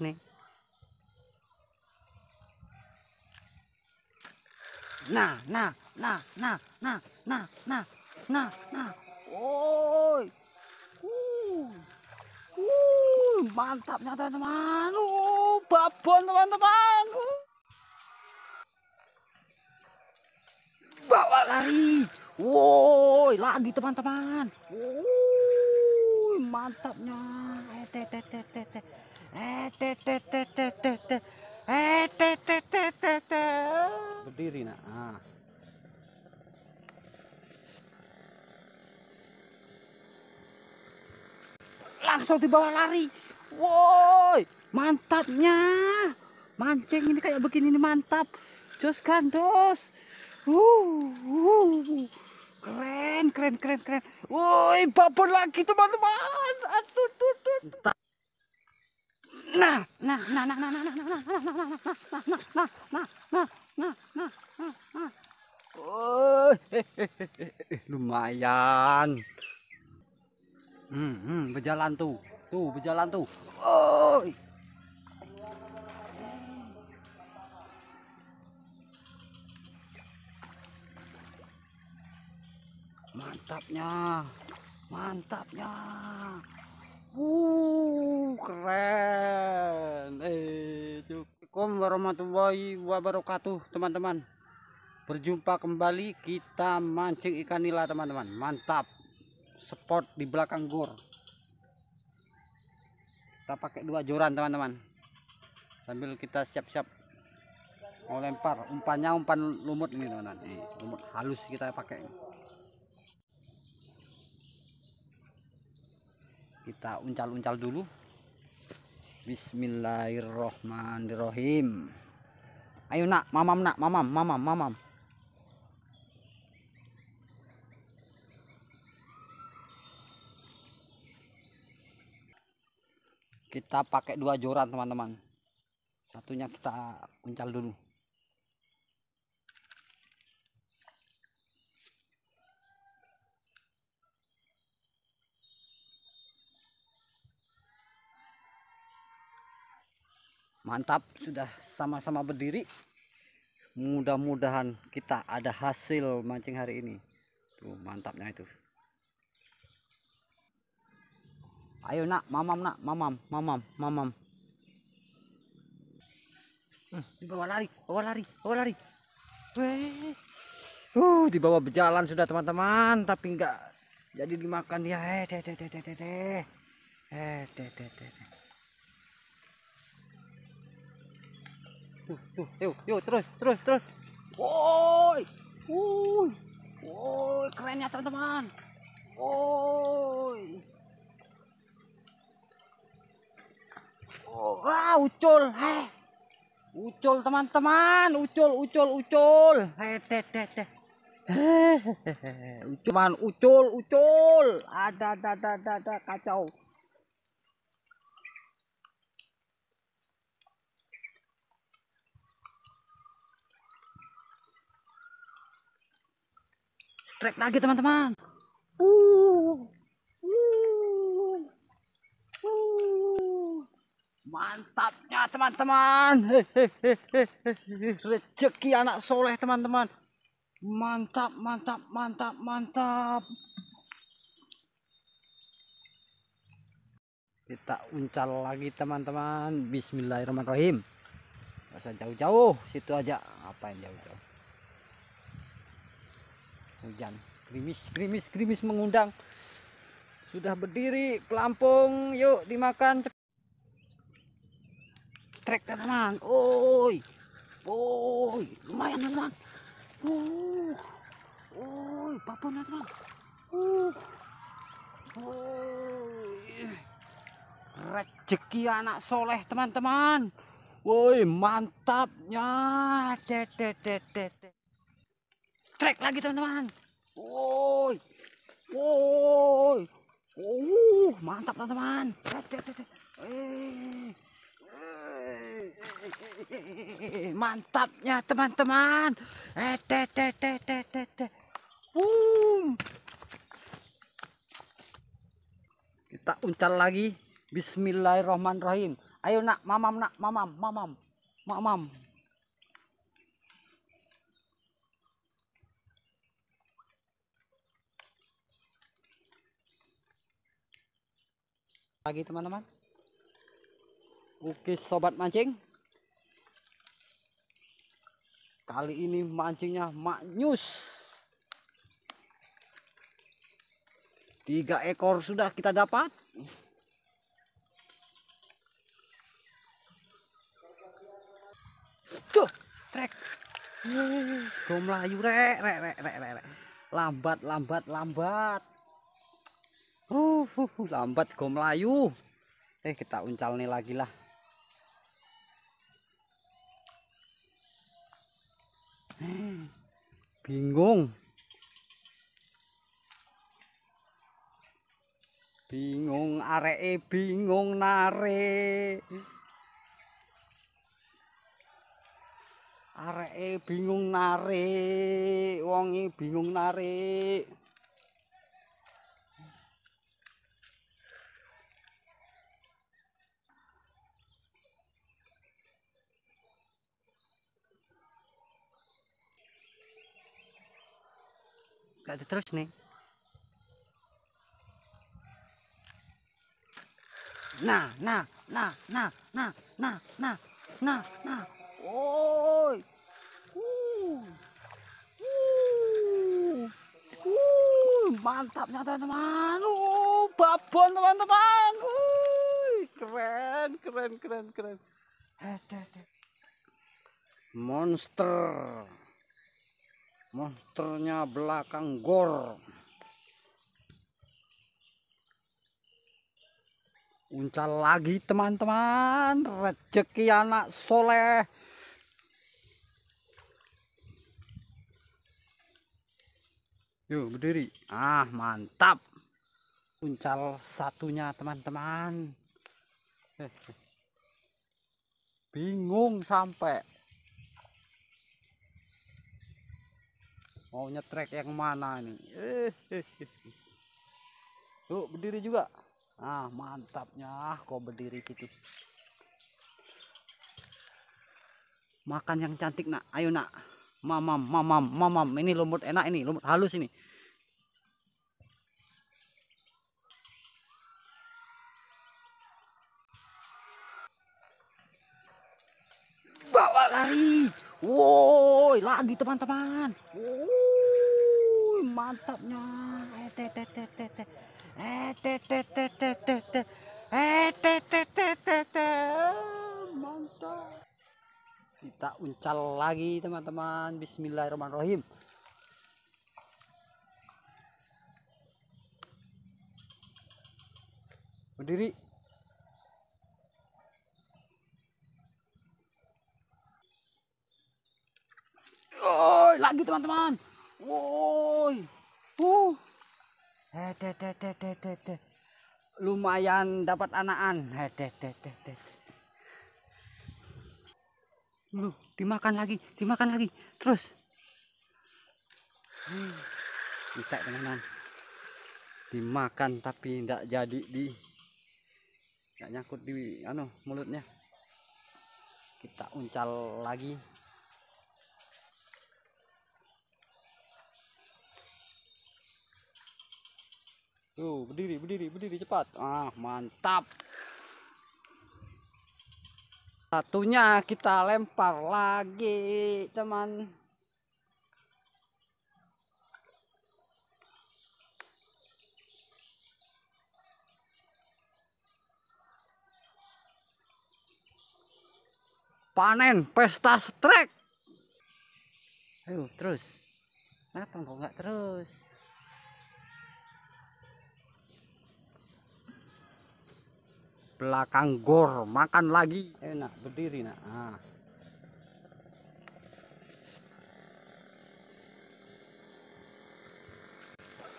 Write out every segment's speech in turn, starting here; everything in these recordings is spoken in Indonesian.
nih nah nah nah nah nah nah nah nah nah oi uh, uh, mantapnya teman-teman uh, babon teman-teman bawa lari woi lagi teman-teman uh mantapnya eh teh teh teh teh Berdiri nak. ah Langsung dibawa lari. Woi, mantapnya. Mancing ini kayak begini ini mantap. Jos gandos. Uh, uh, uh, keren, keren, keren, keren. Woi, babon lagi teman-teman. Aduh, Nah, nah, nah, nah, nah, nah, nah, nah, nah, nah, nah, nah, nah, nah, Oh, lumayan. Hmm, hmm, berjalan tuh, tuh berjalan tuh. Oh. Mantapnya, mantapnya. Wuh keren. Eh, Assalamualaikum warahmatullahi wabarakatuh, teman-teman. Berjumpa kembali kita mancing ikan nila, teman-teman. Mantap. Spot di belakang gur. Kita pakai dua joran, teman-teman. Sambil kita siap-siap mau lempar umpannya umpan lumut ini, teman-teman. lumut halus kita pakai. kita uncal-uncal dulu Bismillahirrohmanirrohim ayo nak mamam nak mamam mamam mamam kita pakai dua joran teman-teman satunya kita uncal dulu mantap sudah sama-sama berdiri mudah-mudahan kita ada hasil mancing hari ini tuh mantapnya itu ayo nak mamam nak mamam mamam mamam hmm, dibawa lari bawa lari bawa lari Weh. uh dibawa berjalan sudah teman-teman tapi enggak jadi dimakan ya eh deh deh deh deh deh eh deh deh deh yuk yuk terus terus terus woi woi woi keren ya teman-teman woi oh, wah ucul heh ucul teman-teman ucul ucul ucul heh deh deh deh Hehehe, ucul, ucul, ucul, ada, ada, ada, ada, kacau. trek lagi teman-teman uh, uh, mantapnya teman-teman rezeki anak soleh teman-teman mantap mantap mantap mantap kita uncal lagi teman-teman Bismillahirrahmanirrahim Masa jauh-jauh situ aja apa yang jauh-jauh hujan krimis krimis krimis mengundang sudah berdiri pelampung yuk dimakan trek teman oi oi lumayan teman uh oi papanya teman uh oi rezeki anak soleh teman-teman woi mantapnya dedet dedet trek lagi teman-teman woi woi uh mantap teman-teman eh. mantapnya teman-teman eh te te te te te, boom kita uncal lagi Bismillahirrahmanirrahim ayo nak mamam nak mamam mamam mamam lagi teman-teman Oke sobat mancing Kali ini mancingnya maknyus Tiga ekor sudah kita dapat Tuh trek Gom rek rek rek rek Lambat lambat lambat uh, lambat go melayu eh kita uncal nih lagi lah bingung bingung aree bingung nare aree bingung nare wongi bingung nare, Wong bingung nare. Gak terus nih. Nah, nah, nah, nah, nah, nah, nah, nah, nah. Oi. Uh. Uh. Uh. Mantapnya teman-teman. babon teman-teman. Uh, keren, keren, keren, keren. Monster monsternya belakang gor uncal lagi teman-teman rezeki anak soleh yuk berdiri ah mantap uncal satunya teman-teman eh, eh. bingung sampai maunya trek yang mana ini eh, tuh eh, eh, eh. berdiri juga ah mantapnya ah kok berdiri situ makan yang cantik nak ayo nak mamam mamam mamam ini lumut enak ini lumut halus ini bawa lari woi lagi teman-teman woi mantapnya eh eh eh mantap kita uncal lagi teman-teman Bismillahirrahmanirrahim berdiri Oh, lagi teman-teman. Woi. -teman. Uh. Lumayan dapat anakan. Hede, Lu dimakan lagi, dimakan lagi. Terus. Hmm, Kita teman-teman. Dimakan tapi tidak jadi di tidak nyangkut di anu mulutnya. Kita uncal lagi. Tuh, berdiri, berdiri, berdiri cepat. Ah, mantap. Satunya kita lempar lagi, teman. Panen pesta strike. Ayo, terus. Kenapa kok nggak terus? belakang gor makan lagi enak berdiri nak ah.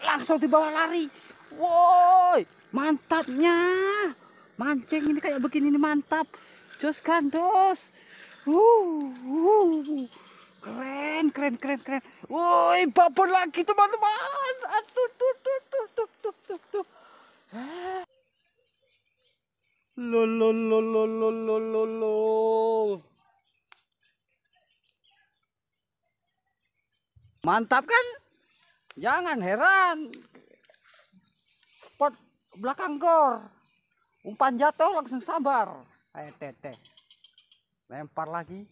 langsung dibawa lari woi mantapnya mancing ini kayak begini ini mantap jos gandos uh, uh, uh. keren keren keren keren woi babon lagi teman-teman aduh tuh tuh tuh tuh tuh tuh Lololololololol. Mantap kan? Jangan heran. Spot belakang gor. Umpan jatuh langsung sabar. ayat teteh. Lempar lagi.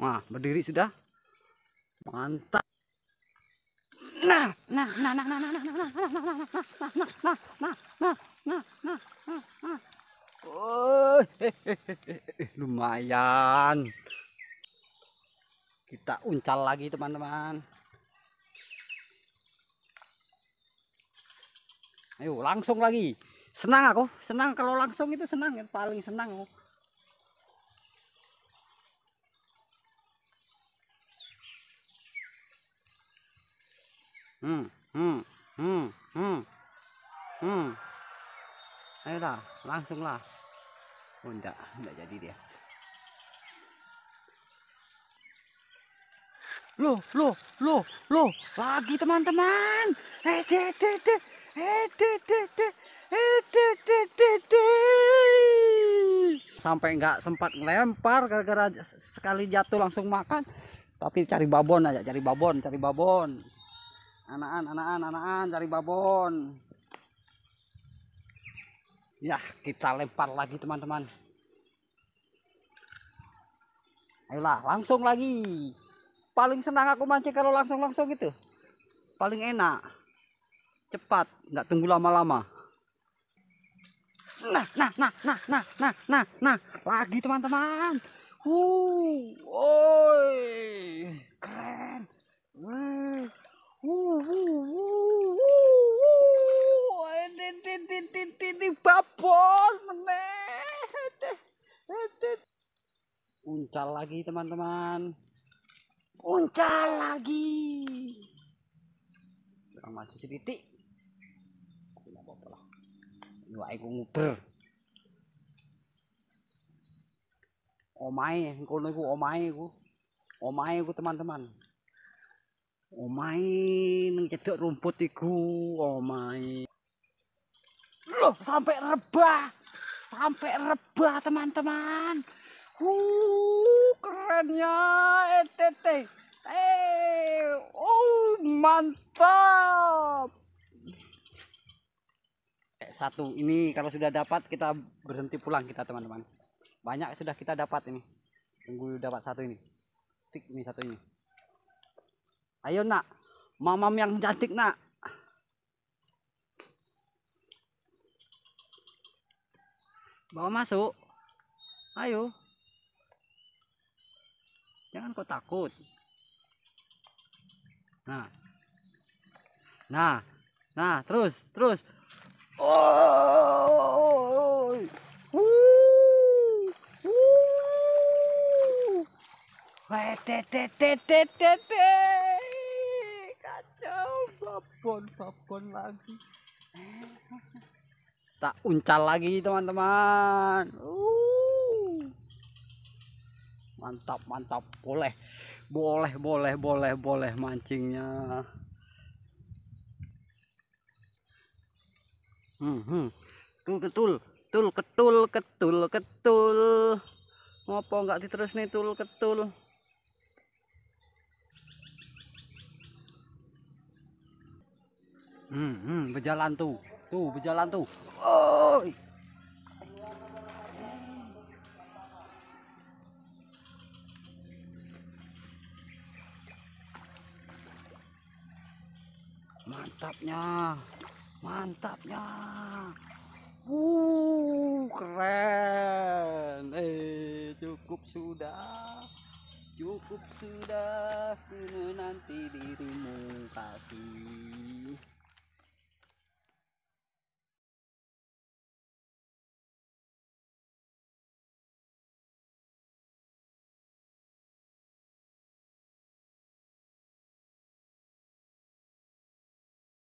Wah, berdiri sudah. Mantap. Nah, nah, nah, nah, nah, nah, nah, nah, nah, nah, nah, nah, nah, nah, nah, nah, nah, nah nah nah nah Oh, lumayan. Kita uncal lagi teman-teman. Ayo langsung lagi. Senang aku, senang kalau langsung itu senang, paling senang aku. Hmm, hmm, hmm, hmm, hmm, Ayolah, langsunglah. Oh, enggak, enggak jadi dia. Loh, loh, loh, loh, lagi teman-teman. Eh, de, de, de, eh, de, de, de, eh, de, de, de, Sampai nggak sempat ngelempar gara-gara sekali jatuh langsung makan. Tapi cari babon aja, cari babon, cari babon anaan anaan anaan cari babon ya kita lempar lagi teman-teman ayolah langsung lagi paling senang aku mancing kalau langsung-langsung gitu paling enak cepat nggak tunggu lama-lama nah nah nah nah nah nah nah nah lagi teman-teman uh oi keren Wih babon uncal lagi teman-teman uncal lagi kurang maju sedikit tidak apa-apa lah iwak iku nguber Omai, kono iku omai iku Omai iku teman-teman omahe oh nang cedok rumput iku Oh my. loh sampai rebah sampai rebah teman-teman uh kerennya ETT eh oh mantap eh, satu ini kalau sudah dapat kita berhenti pulang kita teman-teman banyak sudah kita dapat ini tunggu dapat satu ini tik ini satu ini Ayo nak, mamam yang cantik nak. Bawa masuk. Ayo. Jangan kau takut. Nah. Nah. Nah, terus, terus. Oh. te te te te babon babon lagi tak uncal lagi teman-teman uh. mantap mantap boleh boleh boleh boleh boleh mancingnya hmm, hmm. tul ketul tul ketul ketul ketul ngopo nggak diterus nih tul ketul Berjalan tuh. Tuh, berjalan tuh. Oi. Mantapnya. Mantapnya. Uh, keren. Eh, cukup sudah. Cukup sudah menanti dirimu kasih.